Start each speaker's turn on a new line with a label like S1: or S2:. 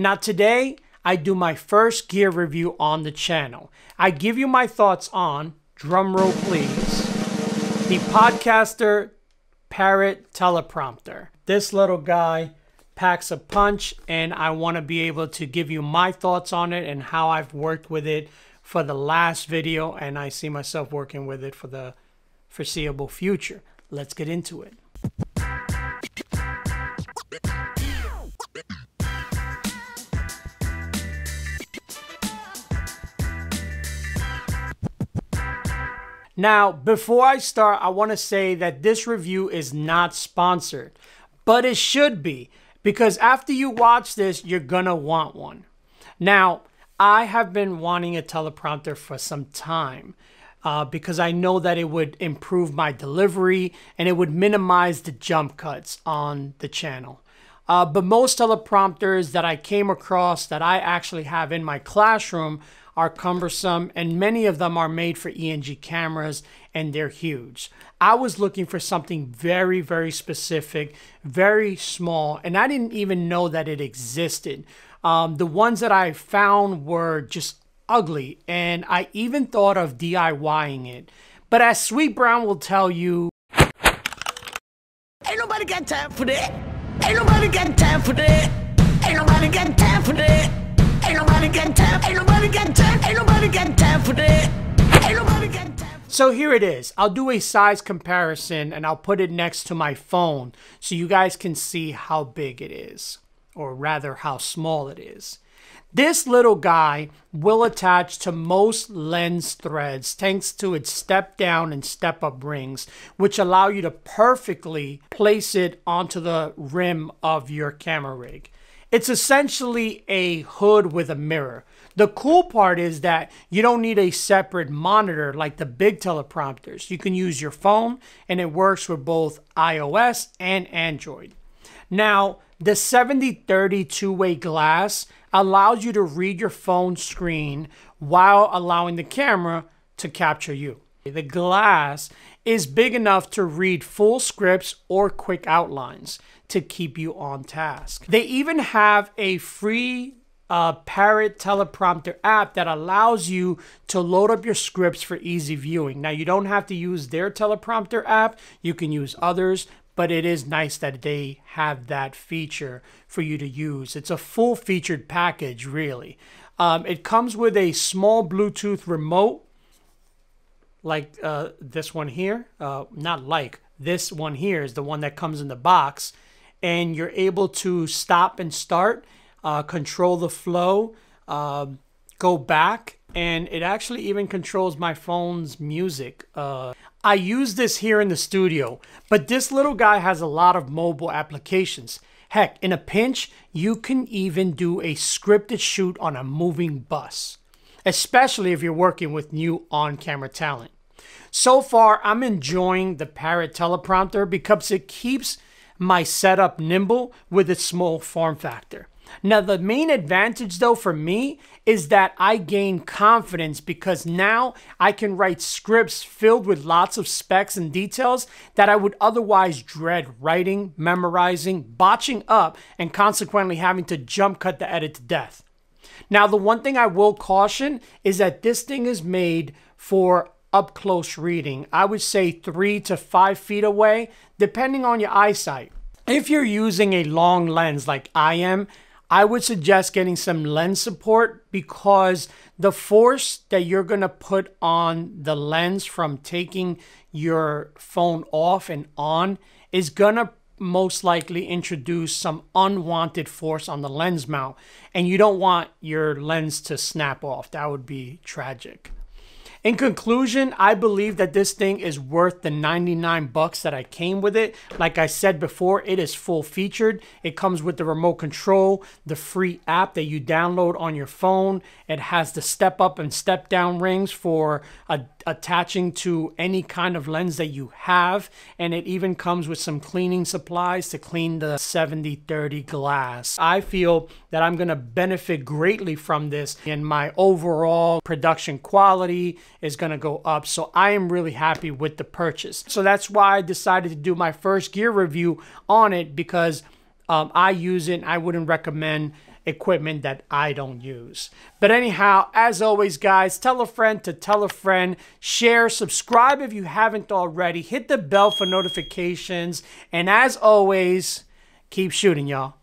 S1: Now today, I do my first gear review on the channel. I give you my thoughts on, drumroll please, the Podcaster Parrot Teleprompter. This little guy packs a punch and I want to be able to give you my thoughts on it and how I've worked with it for the last video and I see myself working with it for the foreseeable future. Let's get into it. Now, before I start, I want to say that this review is not sponsored, but it should be because after you watch this, you're going to want one. Now, I have been wanting a teleprompter for some time uh, because I know that it would improve my delivery and it would minimize the jump cuts on the channel. Uh, but most teleprompters that I came across that I actually have in my classroom are cumbersome and many of them are made for ENG cameras and they're huge. I was looking for something very, very specific, very small, and I didn't even know that it existed. Um, the ones that I found were just ugly and I even thought of DIYing it. But as Sweet Brown will tell you, ain't nobody got time for that. Ain't nobody got time for that. Ain't nobody got time for that. Ain't nobody got time. Ain't nobody got time. Ain't nobody got time for that. Ain't nobody got time. So here it is. I'll do a size comparison and I'll put it next to my phone so you guys can see how big it is or rather how small it is. This little guy will attach to most lens threads thanks to its step down and step up rings, which allow you to perfectly place it onto the rim of your camera rig. It's essentially a hood with a mirror. The cool part is that you don't need a separate monitor like the big teleprompters. You can use your phone and it works with both iOS and Android. Now, the 70-30 two-way glass allows you to read your phone screen while allowing the camera to capture you. The glass is big enough to read full scripts or quick outlines to keep you on task. They even have a free uh, Parrot teleprompter app that allows you to load up your scripts for easy viewing. Now, you don't have to use their teleprompter app. You can use others, but it is nice that they have that feature for you to use. It's a full featured package, really. Um, it comes with a small Bluetooth remote, like uh, this one here. Uh, not like, this one here is the one that comes in the box. And you're able to stop and start, uh, control the flow, um, go back, and it actually even controls my phone's music. Uh, I use this here in the studio, but this little guy has a lot of mobile applications. Heck, in a pinch, you can even do a scripted shoot on a moving bus, especially if you're working with new on-camera talent. So far, I'm enjoying the Parrot teleprompter because it keeps my setup nimble with its small form factor. Now, the main advantage though for me is that I gain confidence because now I can write scripts filled with lots of specs and details that I would otherwise dread writing, memorizing, botching up, and consequently having to jump cut the edit to death. Now, the one thing I will caution is that this thing is made for up close reading. I would say three to five feet away, depending on your eyesight. If you're using a long lens like I am, I would suggest getting some lens support because the force that you're going to put on the lens from taking your phone off and on is going to most likely introduce some unwanted force on the lens mount and you don't want your lens to snap off. That would be tragic. In conclusion, I believe that this thing is worth the 99 bucks that I came with it. Like I said before, it is full featured. It comes with the remote control, the free app that you download on your phone. It has the step up and step down rings for a, attaching to any kind of lens that you have. And it even comes with some cleaning supplies to clean the 70-30 glass. I feel that I'm gonna benefit greatly from this in my overall production quality, is going to go up. So I am really happy with the purchase. So that's why I decided to do my first gear review on it because um, I use it. I wouldn't recommend equipment that I don't use. But anyhow, as always, guys, tell a friend to tell a friend, share, subscribe if you haven't already, hit the bell for notifications, and as always, keep shooting, y'all.